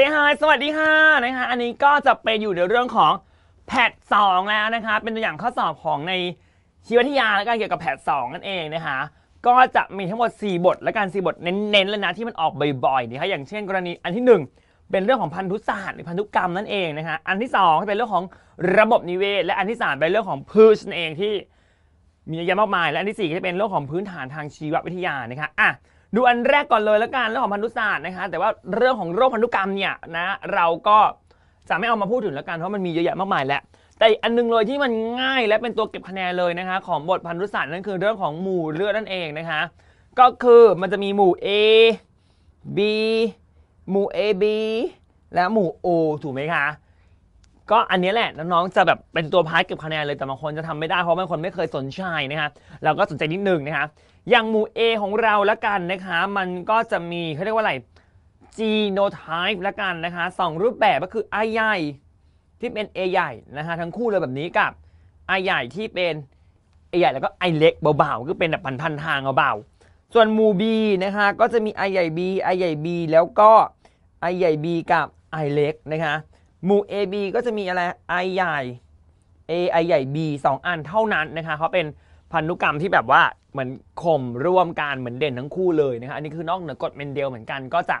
ซฮายสวัสดีค่ะนะคะอันนี้ก็จะไปอยู่ในเรื่องของแพทสองแล้วนะคะเป็นตัวอย่างข้อสอบของในชีววิทยาแล้วกันเกี่ยวกับแพทสองนั่นเองนะคะก็จะมีทั้งหมด4บทและการ4บทเน้นๆเลยนะที่มันออกบ่อยๆนะคะอย่างเช่นกรณีอันที่ 1 เป็นเรื่องของพันธุศาสตร์หรือพันธุกรรมนั่นเองนะคะอันที่ 2 เป็นเรื่องของระบบนิเวศและอันที่3เป็นเรื่องของพืชนั่นเองที่ มีเยอะแยะมากมาย และอันที่4ี่จะเป็นเรื่องของพื้นฐานทางชีววิทยานะคะอ่ะดูอันแรกก่อนเลยแล้วกันเรื่องของพันธุศาสตร์นะคะ แต่ว่าเรื่องของโรคพันธุกรรมเนี่ยนะเราก็จะไม่เอามาพูดถึงแล้วกัน เพราะมันมีเยอะแยะมากมายแหละ แต่อันนึงเลยที่มันง่ายและเป็นตัวเก็บคะแนนเลยนะคะของบทพันธุศาสตร์นั่นคือเรื่องของหมู่เลือดนั่นเองนะคะก็คือมันจะมีหมู่ A B หมู่ AB และหมู่ O ถูกไหมคะก็อันนี้แหละ น้อง ๆ จะแบบเป็นตัวพาร์ทเก็บคะแนนเลยแต่บางคนจะทำไม่ได้เพราะบางคนไม่เคยสนใจนะครับเราก็สนใจนิดนึงนะครับอย่างหมู่ A ของเราละกันนะคะ มันก็จะมีเขาเรียกว่าอะไร genotype ละกันนะคะสองรูปแบบก็คือ I ใหญ่ที่เป็น A ใหญ่นะคะ ทั้งคู่เลยแบบนี้กับ I ใหญ่ที่เป็น A ใหญ่แล้วก็ I เล็กเบาๆก็เป็นแบบพันธันทางเบาๆส่วนหมู่ B นะคะก็จะมี I ใหญ่ B I ใหญ่ B แล้วก็ I ใหญ่ B กับ I เล็กนะคะหมู่ AB ก็จะมีอะไร i ใหญ่ a i ใหญ่ b 2 อันเท่านั้นนะคะเขาเป็นพันธุกรรมที่แบบว่าเหมือนข่มร่วมกันเหมือนเด่นทั้งคู่เลยนะคะอันนี้คือนอกเหนือกฎเมนเดลเหมือนกัน ก็จะ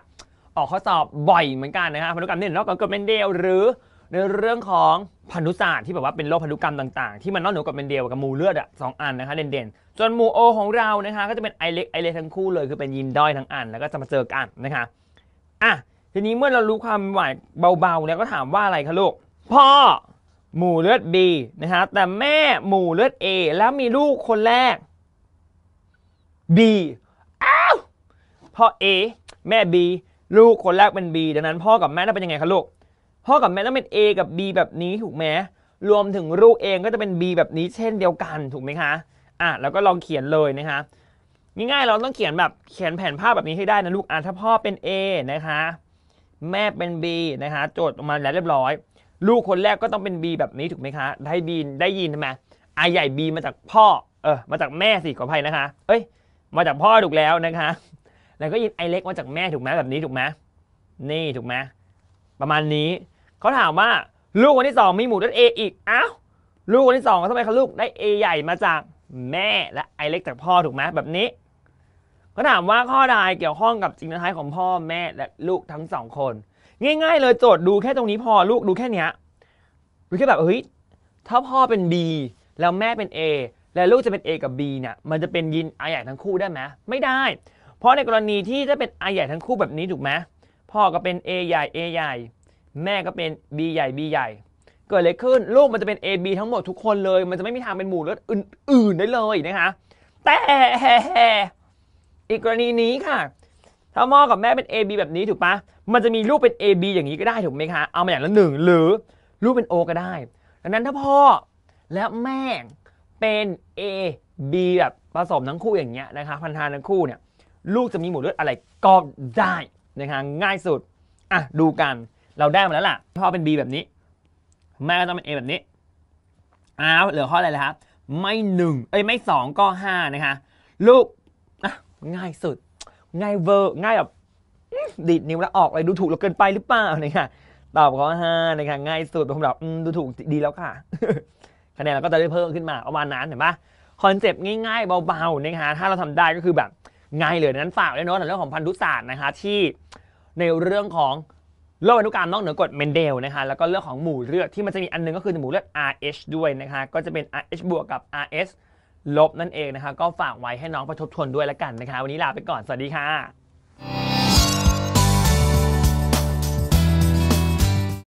ออกข้อสอบบ่อยเหมือนกันนะคะพันธุกรรมเด่นนอกเหนือกฎเมนเดล หรือในเรื่องของพันธุศาสตร์ที่แบบว่าเป็นโรคพันธุกรรมต่างๆ ที่มันนอกเหนือกฎเมนเดลกับหมู่เลือดอ่ะสองอันนะคะเด่นๆ ส่วนหมู่โอของเรานะคะก็จะเป็นไอเล็กไอเล็กทั้งคู่เลยคือเป็นยีนด้อยทั้งอัน แล้วก็จะมาเจอกันนะคะอ่ะทีนี้ เมื่อเรารู้ความหมายเบาๆเนี่ยก็ถามว่าอะไรคะลูกพ่อหมู่เลือด B นะฮะแต่แม่หมู่เลือด A แล้วมีลูกคนแรก B อ้าวพ่อ A แม่ B ลูกคนแรกเป็น B ดังนั้นพ่อกับแม่ต้องเป็นยังไงคะลูกพ่อกับแม่ต้องเป็น A กับ B แบบนี้ถูกไหมรวมถึงลูกเองก็จะเป็น B แบบนี้ เช่นเดียวกันถูกไหมคะอ่ะแล้วก็ลองเขียนเลยนะคะง่ายๆเราต้องเขียนแบบเขียนแผนภาพแบบนี้ให้ได้นะลูกอ่ะถ้าพ่อเป็น A นะคะแม่เป็น B นะฮะโจทย์ออกมาแล้วเรียบร้อย ลูกคนแรกก็ต้องเป็น B แบบนี้ถูกไหมคะได้ B ได้ยินใช่ไหมอใหญ่ B มาจากพ่อเออมาจากแม่สิขออภัยนะคะเอ้ยมาจากพ่อถูกแล้วนะคะแล้วก็ยินไอเล็กมาจากแม่ถูกไหมแบบนี้ถูกไหมนี่ถูกไหมประมาณนี้เขาถามว่าลูกคนที่สองมีหมู่ด้วย A อีกเอ้าลูกคนที่สองทำไมเขาลูกได้ A ใหญ่มาจากแม่และไอเล็กจากพ่อถูกไหมแบบนี้าถามว่าข้อใดเกี่ยวข้องกับสิ่งท้ายของพ่อแม่และลูกทั้งสองคนง่าย ๆ เลยโจทย์ดูแค่ตรงนี้พอลูกดูแค่เนี้ยดูแค่แบบเฮ้ยถ้าพ่อเป็น B แล้วแม่เป็น A และลูกจะเป็น A กับ B เนี่ยมันจะเป็นยินอาใหญ่ทั้งคู่ได้ไหมไม่ได้ เพราะในกรณีที่จะเป็นอาใหญ่ทั้งคู่แบบนี้ถูกไหมพ่อก็เป็น A ใหญ่ A ใหญ่แม่ก็เป็น B ใหญ่ B ใหญ่เกิดอะไรขึ้นลูกมันจะเป็น A B ทั้งหมดทุกคนเลย มันจะไม่มีทางเป็นหมู่เลือดอื่นๆได้เลยนะคะแต่อีกกรณีนี้ค่ะ ถ้าพ่อกับแม่เป็น A B แบบนี้ถูกปะมันจะมีลูกเป็น A B อย่างนี้ก็ได้ถูกไหมคะ เอามาอย่างละหนึ่งหรือลูกเป็น O ก็ได้ ดังนั้นถ้าพ่อและแม่เป็น A B แบบผสมทั้งคู่อย่างเงี้ยนะคะพันธาทั้งคู่เนี่ยลูกจะมีหมู่เลือดอะไรก็ได้ นะคะง่ายสุดอ่ะดูกันเราได้มาแล้วล่ะ พ่อเป็น B แบบนี้ แม่ก็ต้องเป็น A แบบนี้อ้าวเหลือข้ออะไรล่ะครับไม่หนึ่งเอ้ยไม่สองก็ห้านะคะลูกง่ายสุด ง่ายเวอร์ ง่ายแบบดีดนิ้วแล้วออกเลยดูถูกเราเกินไปหรือเปล่าเนี่ยค่ะตอบข้อห้านะคะง่ายสุดผมบอบดูถูกดีแล้วค่ะคะแนนเราก็จะได้เพิ่มขึ้นมาประมาณนั้น เห็นปะคอนเซปต์ง่ายๆเบาๆนะคะถ้าเราทำได้ก็คือแบบง่ายเลยนั้นฝากเลวยเนาะเรื่องของพันธุศาสตร์นะคะที่ในเรื่องของโรคอนุกรรมนอกเหนือกฎเมนเดลนะคะแล้วก็เรื่องของหมู่เลือดที่มันจะมีอันนึงก็คือหมู่เลือด Rh ด้วยนะคะก็จะเป็น Rh บวกกับ Rs ลบนั่นเองนะคะ ก็ฝากไว้ให้น้องไปทบทวนด้วยละกันนะคะ วันนี้ลาไปก่อน สวัสดีค่ะ